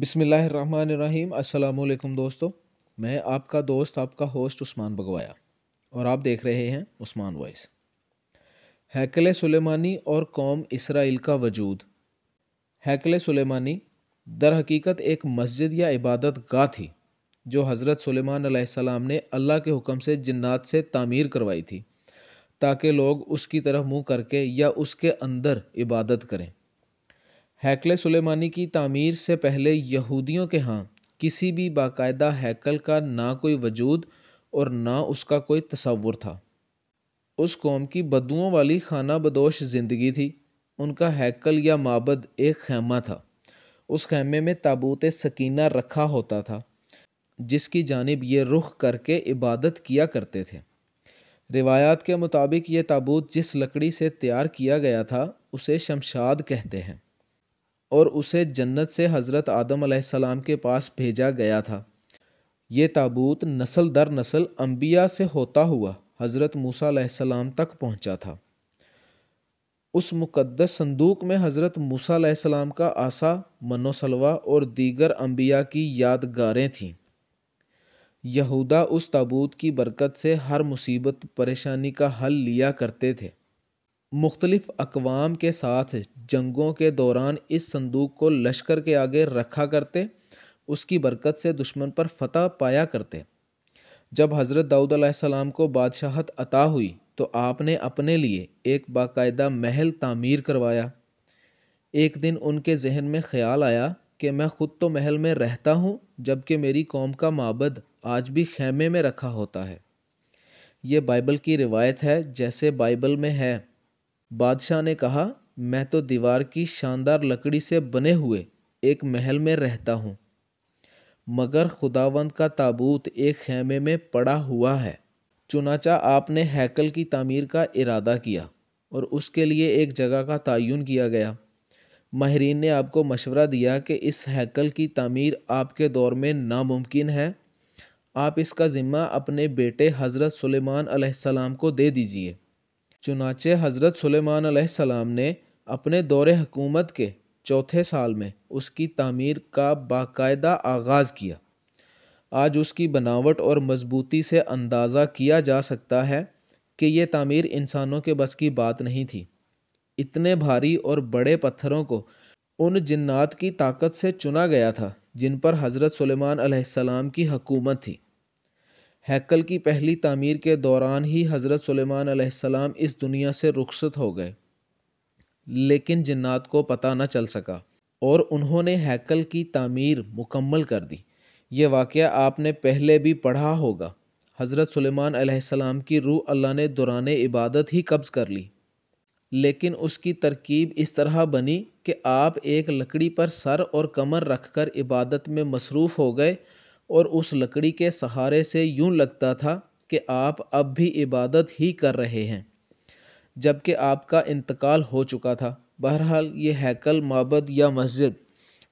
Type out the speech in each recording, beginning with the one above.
بسم اللہ الرحمن الرحیم السلام علیکم دوستو میں آپ کا دوست آپ کا ہوسٹ عثمان بگوایا اور آپ دیکھ رہے ہیں عثمان وائس ہیکل سلیمانی اور قوم اسرائیل کا وجود ہیکل سلیمانی در حقیقت ایک مسجد یا عبادت گاہ تھی جو حضرت سلیمان علیہ السلام نے اللہ کے حکم سے جنات سے تعمیر کروائی تھی تاکہ لوگ اس کی طرف منہ کر کے یا اس کے اندر عبادت کریں ہیکل سلیمانی کی تعمیر سے پہلے یہودیوں کے ہاں کسی بھی باقاعدہ ہیکل کا نہ کوئی وجود اور نہ اس کا کوئی تصور تھا اس قوم کی بدوؤں والی خانہ بدوش زندگی تھی ان کا ہیکل یا معبد ایک خیمہ تھا اس خیمے میں تابوت سکینہ رکھا ہوتا تھا جس کی جانب یہ رخ کر کے عبادت کیا کرتے تھے روایات کے مطابق یہ تابوت جس لکڑی سے تیار کیا گیا تھا اسے شمشاد کہتے ہیں اور اسے جنت سے حضرت آدم علیہ السلام کے پاس بھیجا گیا تھا یہ تابوت نسل در نسل انبیاء سے ہوتا ہوا حضرت موسیٰ علیہ السلام تک پہنچا تھا اس مقدس صندوق میں حضرت موسیٰ علیہ السلام کا آسا منوسلوا اور دیگر انبیاء کی یادگاریں تھیں یہودا اس تابوت کی برکت سے ہر مصیبت پریشانی کا حل لیا کرتے تھے مختلف اقوام کے ساتھ جنگوں کے دوران اس صندوق کو لشکر کے آگے رکھا کرتے اس کی برکت سے دشمن پر فتح پایا کرتے جب حضرت داؤد علیہ السلام کو بادشاہت عطا ہوئی تو آپ نے اپنے لیے ایک باقاعدہ محل تعمیر کروایا ایک دن ان کے ذہن میں خیال آیا کہ میں خود تو محل میں رہتا ہوں جب کہ میری قوم کا معبد آج بھی خیمے میں رکھا ہوتا ہے یہ بائبل کی روایت ہے جیسے بائبل میں ہے بادشاہ نے کہا میں تو دیوار کی شاندار لکڑی سے بنے ہوئے ایک محل میں رہتا ہوں مگر خداوند کا تابوت ایک خیمے میں پڑا ہوا ہے چنانچہ آپ نے ہیکل کی تعمیر کا ارادہ کیا اور اس کے لیے ایک جگہ کا تعین کیا گیا ماہرین نے آپ کو مشورہ دیا کہ اس ہیکل کی تعمیر آپ کے دور میں ناممکن ہے آپ اس کا ذمہ اپنے بیٹے حضرت سلیمان علیہ السلام کو دے دیجیے چنانچہ حضرت سلیمان علیہ السلام نے اپنے دور حکومت کے چوتھے سال میں اس کی تعمیر کا باقاعدہ آغاز کیا آج اس کی بناوٹ اور مضبوطی سے اندازہ کیا جا سکتا ہے کہ یہ تعمیر انسانوں کے بس کی بات نہیں تھی اتنے بھاری اور بڑے پتھروں کو ان جنات کی طاقت سے چنا گیا تھا جن پر حضرت سلیمان علیہ السلام کی حکومت تھی ہیکل کی پہلی تعمیر کے دوران ہی حضرت سلیمان علیہ السلام اس دنیا سے رخصت ہو گئے لیکن جنات کو پتہ نہ چل سکا اور انہوں نے ہیکل کی تعمیر مکمل کر دی یہ واقعہ آپ نے پہلے بھی پڑھا ہوگا حضرت سلیمان علیہ السلام کی روح اللہ نے دوران عبادت ہی قبض کر لی لیکن اس کی ترکیب اس طرح بنی کہ آپ ایک لکڑی پر سر اور کمر رکھ کر عبادت میں مصروف ہو گئے اور اس لکڑی کے سہارے سے یوں لگتا تھا کہ آپ اب بھی عبادت ہی کر رہے ہیں جب کہ آپ کا انتقال ہو چکا تھا بہرحال یہ ہیکل مابد یا مسجد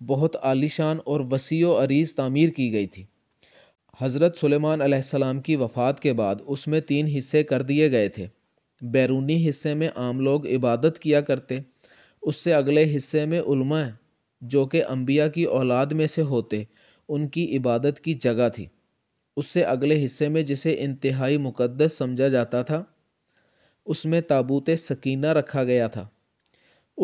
بہت عالیشان اور وسیع و عریض تعمیر کی گئی تھی حضرت سلیمان علیہ السلام کی وفات کے بعد اس میں تین حصے کر دیے گئے تھے بیرونی حصے میں عام لوگ عبادت کیا کرتے اس سے اگلے حصے میں علماء جو کہ انبیاء کی اولاد میں سے ہوتے ان کی عبادت کی جگہ تھی اس سے اگلے حصے میں جسے انتہائی مقدس سمجھا جاتا تھا اس میں تابوت سکینہ رکھا گیا تھا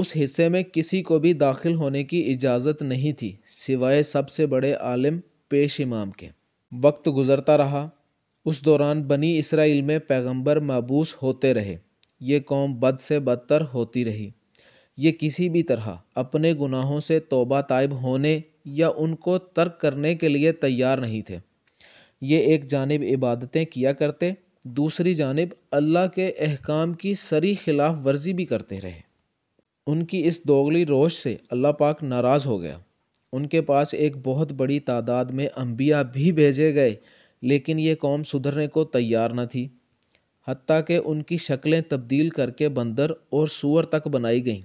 اس حصے میں کسی کو بھی داخل ہونے کی اجازت نہیں تھی سوائے سب سے بڑے عالم پیش امام کے وقت گزرتا رہا اس دوران بنی اسرائیل میں پیغمبر مابوس ہوتے رہے یہ قوم بد سے بدتر ہوتی رہی یہ کسی بھی طرح اپنے گناہوں سے توبہ طائب ہونے یا ان کو ترک کرنے کے لیے تیار نہیں تھے یہ ایک جانب عبادتیں کیا کرتے دوسری جانب اللہ کے احکام کی سری خلاف ورزی بھی کرتے رہے ان کی اس دوغلی روش سے اللہ پاک ناراض ہو گیا ان کے پاس ایک بہت بڑی تعداد میں انبیاء بھی بھیجے گئے لیکن یہ قوم سدھرنے کو تیار نہ تھی حتیٰ کہ ان کی شکلیں تبدیل کر کے بندر اور سور تک بنائی گئیں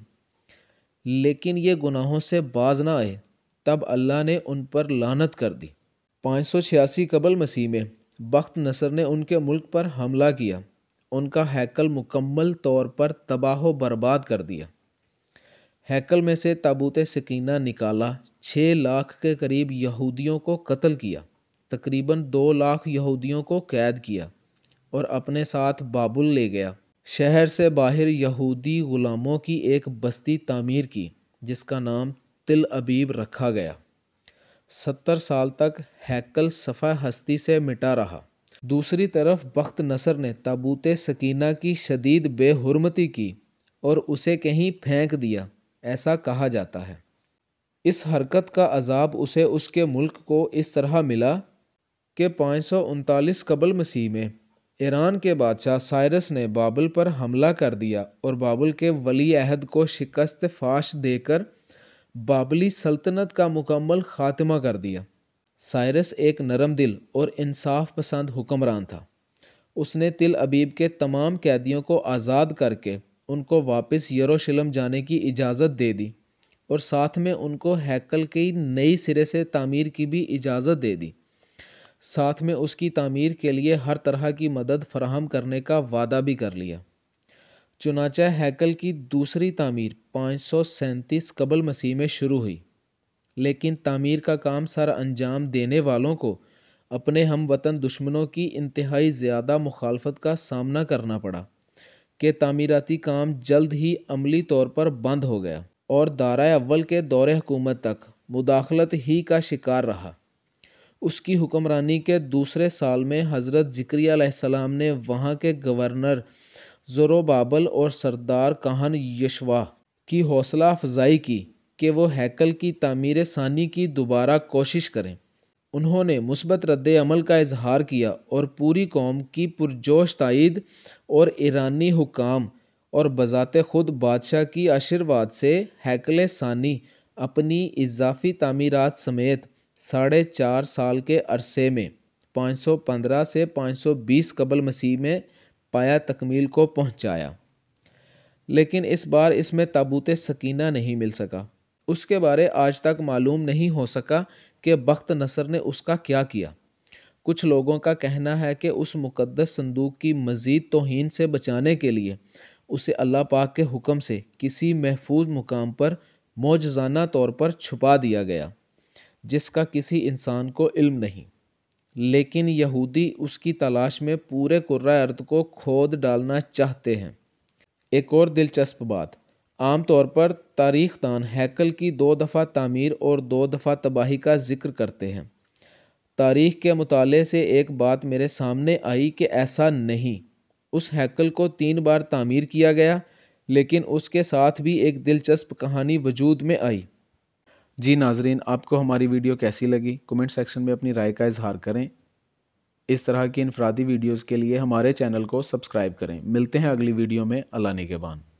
لیکن یہ گناہوں سے باز نہ آئے تب اللہ نے ان پر لانت کر دی پانچ سو چھیاسی قبل مسیح میں بخت نصر نے ان کے ملک پر حملہ کیا ان کا ہیکل مکمل طور پر تباہ و برباد کر دیا ہیکل میں سے تابوت سکینہ نکالا چھ لاکھ کے قریب یہودیوں کو قتل کیا تقریباً دو لاکھ یہودیوں کو قید کیا اور اپنے ساتھ بابل لے گیا شہر سے باہر یہودی غلاموں کی ایک بستی تعمیر کی جس کا نام تل ابیب رکھا گیا ستر سال تک ہیکل صفحہ ہستی سے مٹا رہا دوسری طرف بخت نصر نے تابوت سکینہ کی شدید بے حرمتی کی اور اسے کہیں پھینک دیا ایسا کہا جاتا ہے اس حرکت کا عذاب اسے اس کے ملک کو اس طرح ملا کہ پانچ سو انتالیس قبل مسیح میں ایران کے بادشاہ سائرس نے بابل پر حملہ کر دیا اور بابل کے ولی عہد کو شکست فاش دے کر بابلی سلطنت کا مکمل خاتمہ کر دیا سائرس ایک نرم دل اور انصاف پسند حکمران تھا اس نے تل ابیب کے تمام قیدیوں کو آزاد کر کے ان کو واپس یروشلم جانے کی اجازت دے دی اور ساتھ میں ان کو ہیکل کی نئی سرے سے تعمیر کی بھی اجازت دے دی ساتھ میں اس کی تعمیر کے لیے ہر طرح کی مدد فراہم کرنے کا وعدہ بھی کر لیا چنانچہ ہیکل کی دوسری تعمیر پانچ سو سینتیس قبل مسیح میں شروع ہوئی لیکن تعمیر کا کام سر انجام دینے والوں کو اپنے ہم وطن دشمنوں کی انتہائی زیادہ مخالفت کا سامنا کرنا پڑا کہ تعمیراتی کام جلد ہی عملی طور پر بند ہو گیا اور دارہ اول کے دور حکومت تک مداخلت ہی کا شکار رہا اس کی حکمرانی کے دوسرے سال میں حضرت ذکری علیہ السلام نے وہاں کے گورنر ذرو بابل اور سردار کہن یشوا کی حوصلہ افزائی کی کہ وہ ہیکل کی تعمیر ثانی کی دوبارہ کوشش کریں انہوں نے مثبت رد عمل کا اظہار کیا اور پوری قوم کی پرجوش تائید اور ایرانی حکام اور بذات خود بادشاہ کی آشیرواد سے ہیکل ثانی اپنی اضافی تعمیرات سمیت ساڑھے چار سال کے عرصے میں پانچ سو پندرہ سے پانچ سو بیس قبل مسیح میں پایا تکمیل کو پہنچایا لیکن اس بار اس میں تابوت سکینہ نہیں مل سکا اس کے بارے آج تک معلوم نہیں ہو سکا کہ بخت نصر نے اس کا کیا کیا کچھ لوگوں کا کہنا ہے کہ اس مقدس صندوق کی مزید توہین سے بچانے کے لیے اسے اللہ پاک کے حکم سے کسی محفوظ مقام پر موجزانہ طور پر چھپا دیا گیا جس کا کسی انسان کو علم نہیں لیکن یہودی اس کی تلاش میں پورے ارد کو کھود ڈالنا چاہتے ہیں ایک اور دلچسپ بات عام طور پر تاریخ دان ہیکل کی دو دفعہ تعمیر اور دو دفعہ تباہی کا ذکر کرتے ہیں تاریخ کے مطالعے سے ایک بات میرے سامنے آئی کہ ایسا نہیں اس ہیکل کو تین بار تعمیر کیا گیا لیکن اس کے ساتھ بھی ایک دلچسپ کہانی وجود میں آئی جی ناظرین آپ کو ہماری ویڈیو کیسی لگی کومنٹ سیکشن میں اپنی رائے کا اظہار کریں اس طرح کی انفرادی ویڈیوز کے لیے ہمارے چینل کو سبسکرائب کریں ملتے ہیں اگلی ویڈیو میں اللہ نگبان